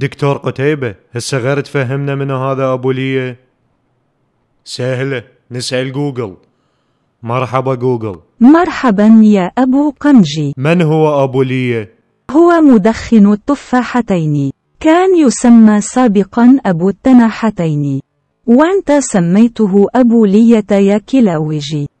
دكتور قتيبة هسه غير تفهمنا من هذا أبو لية سهلة نسأل جوجل مرحبا جوجل مرحبا يا أبو قنجي من هو أبو لية؟ هو مدخن التفاحتين كان يسمى سابقا أبو التناحتين وأنت سميته أبو لية يا كلاوجي